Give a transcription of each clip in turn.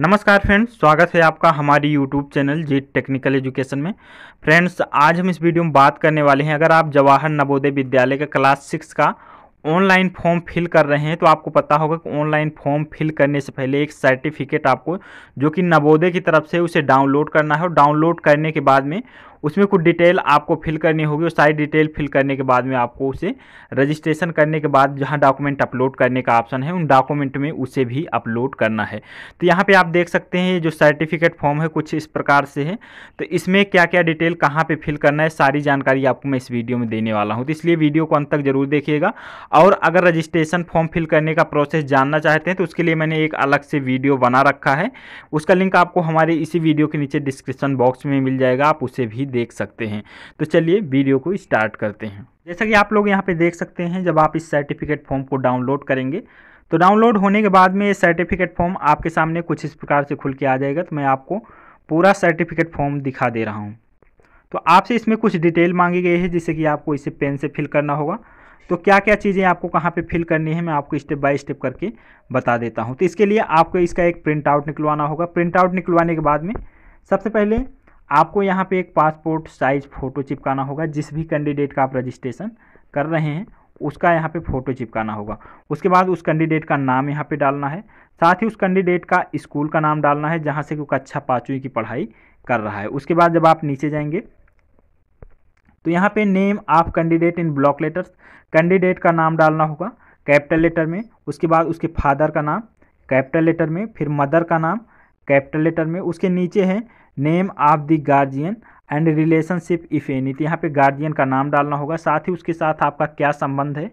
नमस्कार फ्रेंड्स स्वागत है आपका हमारी YouTube channel G technical education में फ्रेंड्स आज हम इस वीडियो में बात करने वाले हैं अगर आप जवाहर नवोदय विद्यालय का क्लास सिक्स का ऑनलाइन फॉर्म फिल कर रहे हैं तो आपको पता होगा कि ऑनलाइन फॉर्म फिल करने से पहले एक सर्टिफिकेट आपको जो कि नवोदय की तरफ से उसे डाउनलोड करना है और डाउनलोड करने के बाद में उसमें कुछ डिटेल आपको फिल करनी होगी वो सारी डिटेल फिल करने के बाद में आपको उसे रजिस्ट्रेशन करने के बाद जहाँ डॉक्यूमेंट अपलोड करने का ऑप्शन है उन डॉक्यूमेंट में उसे भी अपलोड करना है तो यहाँ पर आप देख सकते हैं जो सर्टिफिकेट फॉर्म है कुछ इस प्रकार से है तो इसमें क्या क्या डिटेल कहाँ पर फिल करना है सारी जानकारी आपको मैं इस वीडियो में देने वाला हूँ तो इसलिए वीडियो को अंत तक जरूर देखिएगा और अगर रजिस्ट्रेशन फॉर्म फिल करने का प्रोसेस जानना चाहते हैं तो उसके लिए मैंने एक अलग से वीडियो बना रखा है उसका लिंक आपको हमारे इसी वीडियो के नीचे डिस्क्रिप्शन बॉक्स में मिल जाएगा आप उसे भी भी देख सकते हैं तो चलिए वीडियो को स्टार्ट करते हैं जैसा कि आप लोग यहाँ पर देख सकते हैं जब आप इस सर्टिफिकेट फॉर्म को डाउनलोड करेंगे तो डाउनलोड होने के बाद में ये सर्टिफिकेट फॉर्म आपके सामने कुछ इस प्रकार से खुल के आ जाएगा तो मैं आपको पूरा सर्टिफिकेट फॉर्म दिखा दे रहा हूँ तो आपसे इसमें कुछ डिटेल मांगी गई है जिससे कि आपको इसे पेन से फिल करना होगा तो क्या क्या चीज़ें आपको कहाँ पे फिल करनी है मैं आपको स्टेप बाय स्टेप करके बता देता हूँ तो इसके लिए आपको इसका एक प्रिंट आउट निकलवाना होगा प्रिंट आउट निकलवाने के बाद में सबसे पहले आपको यहाँ पे एक पासपोर्ट साइज़ फ़ोटो चिपकाना होगा जिस भी कैंडिडेट का आप रजिस्ट्रेशन कर रहे हैं उसका यहाँ पे फ़ोटो चिपकाना होगा उसके बाद उस कैंडिडेट का नाम यहाँ पे डालना है साथ ही उस कैंडिडेट का स्कूल का नाम डालना है जहाँ से वो कक्षा अच्छा पाँचवीं की पढ़ाई कर रहा है उसके बाद जब आप नीचे जाएंगे तो यहाँ पर name of candidate in block letters candidate का नाम डालना होगा कैपिटल लेटर में उसके बाद उसके फादर का नाम कैपिटल लेटर में फिर मदर का नाम कैपिटल लेटर में उसके नीचे है name of the guardian and relationship if any तो यहाँ पे गार्जियन का नाम डालना होगा साथ ही उसके साथ आपका क्या संबंध है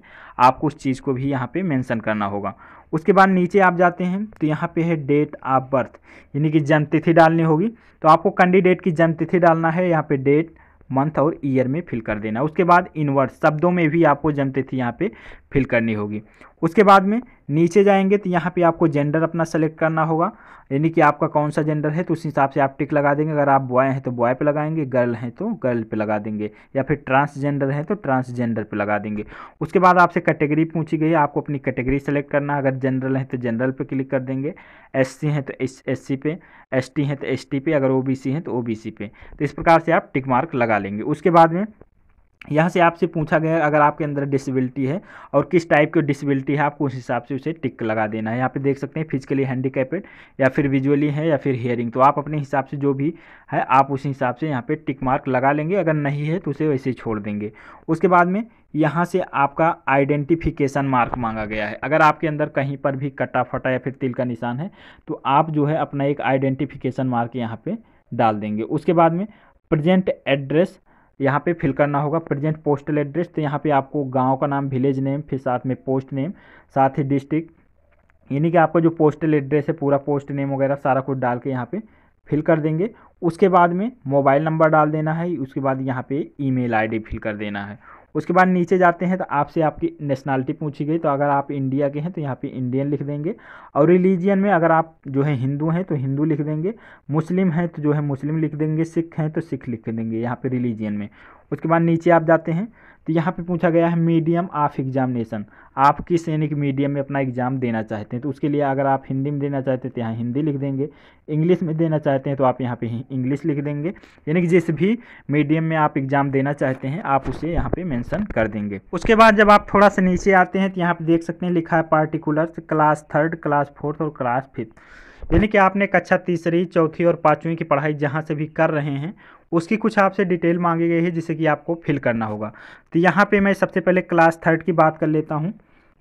आपको उस चीज़ को भी यहाँ पे मेंशन करना होगा उसके बाद नीचे आप जाते हैं तो यहाँ पे है डेट ऑफ बर्थ यानी कि जन्म तिथि डालनी होगी तो आपको कैंडिडेट की जन्म तिथि डालना है यहाँ पे डेट मंथ और ईयर में फिल कर देना उसके बाद इनवर्स शब्दों में भी आपको जन्म तिथि यहाँ पर फिल करनी होगी उसके बाद में नीचे जाएंगे तो यहाँ पे आपको जेंडर अपना सेलेक्ट करना होगा यानी कि आपका कौन सा जेंडर है तो उस हिसाब से आप टिक लगा देंगे अगर आप बॉय हैं तो बॉय पे लगाएंगे गर्ल हैं तो गर्ल पे लगा देंगे या फिर ट्रांसजेंडर हैं तो ट्रांसजेंडर पे लगा देंगे उसके बाद आपसे कैटेगरी पूछी गई आपको अपनी कैटेगरी सेलेक्ट करना अगर जनरल हैं तो जनरल पर क्लिक कर देंगे एस सी हैं तो एस एस सी पे एस टी हैं तो एस टी पे अगर ओ बी सी हैं तो ओ बी सी पे तो इस प्रकार से आप टिक मार्क लगा लेंगे उसके बाद में यहाँ से आपसे पूछा गया अगर आपके अंदर डिसेबिलिटी है और किस टाइप की डिसेबिलिटी है आपको उस हिसाब से उसे टिक लगा देना है यहाँ पे देख सकते हैं फिजिकली कैपेड या फिर विजुअली है या फिर हियरिंग तो आप अपने हिसाब से जो भी है आप उस हिसाब से यहाँ पे टिक मार्क लगा लेंगे अगर नहीं है तो उसे वैसे छोड़ देंगे उसके बाद में यहाँ से आपका आइडेंटिफिकेशन मार्क मांगा गया है अगर आपके अंदर कहीं पर भी कटा फटा या फिर तिल का निशान है तो आप जो है अपना एक आइडेंटिफिकेशन मार्क यहाँ पर डाल देंगे उसके बाद में प्रजेंट एड्रेस यहाँ पे फिल करना होगा प्रेजेंट पोस्टल एड्रेस तो यहाँ पे आपको गांव का नाम विलेज नेम फिर साथ में पोस्ट नेम साथ ही डिस्ट्रिक्ट यानी कि आपका जो पोस्टल एड्रेस है पूरा पोस्ट नेम वगैरह सारा कुछ डाल के यहाँ पे फिल कर देंगे उसके बाद में मोबाइल नंबर डाल देना है उसके बाद यहाँ पे ईमेल आईडी फिल कर देना है उसके बाद नीचे जाते हैं तो आपसे आपकी नेशनलिटी पूछी गई तो अगर आप इंडिया के हैं तो यहाँ पे इंडियन लिख देंगे और रिलीजियन में अगर आप जो है हिंदू हैं तो हिंदू लिख देंगे मुस्लिम हैं तो जो है मुस्लिम लिख देंगे सिख हैं तो सिख लिख देंगे यहाँ पे रिलीजियन में उसके बाद नीचे आप जाते हैं तो यहाँ पे पूछा गया है मीडियम ऑफ एग्जामिनेशन आप किस कि मीडियम में अपना एग्ज़ाम देना चाहते हैं तो उसके लिए अगर आप हिंदी में देना चाहते हैं तो यहाँ हिंदी लिख देंगे इंग्लिश में देना चाहते हैं तो आप यहाँ पे इंग्लिश लिख देंगे यानी कि जिस भी मीडियम में आप एग्ज़ाम देना चाहते हैं आप उसे यहाँ पर मैंसन कर देंगे उसके बाद जब आप थोड़ा सा नीचे आते हैं तो यहाँ पर देख सकते हैं लिखा है particular class third class fourth और क्लास फिफ्थ यानी कि आपने कक्षा अच्छा तीसरी चौथी और पाँचवीं की पढ़ाई जहाँ से भी कर रहे हैं उसकी कुछ आपसे डिटेल मांगी गई है जिसे कि आपको फिल करना होगा तो यहाँ पे मैं सबसे पहले क्लास थर्ड की बात कर लेता हूँ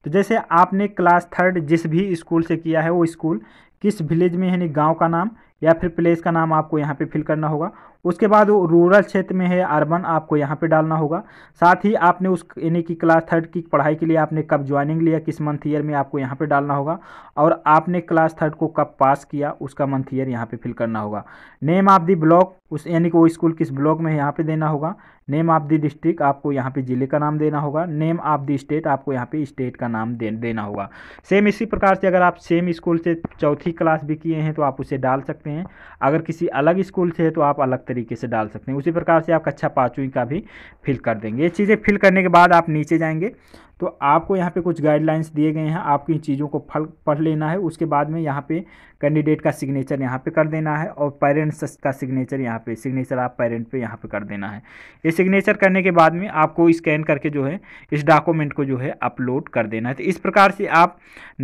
तो जैसे आपने क्लास थर्ड जिस भी स्कूल से किया है वो स्कूल किस विलेज में यानी गाँव का नाम या फिर प्लेस का नाम आपको यहाँ पे फिल करना होगा उसके बाद वो रूरल क्षेत्र में है अर्बन आपको यहाँ पे डालना होगा साथ ही आपने उस यानी कि क्लास थर्ड की पढ़ाई के लिए आपने कब ज्वाइनिंग लिया किस मंथ ईयर में आपको यहाँ पे डालना होगा और आपने क्लास थर्ड को कब पास किया उसका मंथ ईयर यहाँ पे फिल करना होगा नेम ऑफ दी ब्लॉक उस यानी कि वो स्कूल किस ब्लॉक में यहाँ पर देना होगा नेम ऑफ दी डिस्ट्रिक्ट आपको यहाँ पर ज़िले का नाम देना होगा नेम ऑफ दी स्टेट आपको यहाँ पर स्टेट का नाम दे, देना होगा सेम इसी प्रकार से अगर आप सेम स्कूल से चौथी क्लास भी किए हैं तो आप उसे डाल सकते हैं सकते हैं अगर किसी अलग स्कूल से है तो आप अलग तरीके से डाल सकते हैं उसी प्रकार से आप कक्षा पाँचवीं का भी फिल कर देंगे ये चीज़ें फिल करने के बाद आप नीचे जाएंगे तो आपको यहाँ पे कुछ गाइडलाइंस दिए गए हैं आपको इन चीज़ों को फल पढ़ लेना है उसके बाद में यहाँ पे कैंडिडेट का सिग्नेचर यहाँ पे कर देना है और पेरेंट्स का सिग्नेचर यहाँ पे सिग्नेचर आप पेरेंट पे यहाँ पे कर देना है ये सिग्नेचर करने के बाद में आपको स्कैन करके जो है इस डॉक्यूमेंट को जो है अपलोड कर देना है तो इस प्रकार से आप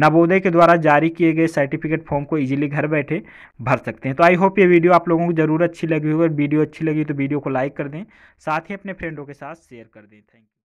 नवोदय के द्वारा जारी किए गए सर्टिफिकेट फॉर्म को ईजिली घर बैठे भर सकते सकते हैं तो आई होप ये वीडियो आप लोगों को ज़रूर अच्छी लगी होगी वीडियो अच्छी लगी तो वीडियो को लाइक कर दें साथ ही अपने फ्रेंडों के साथ शेयर कर दें थैंक यू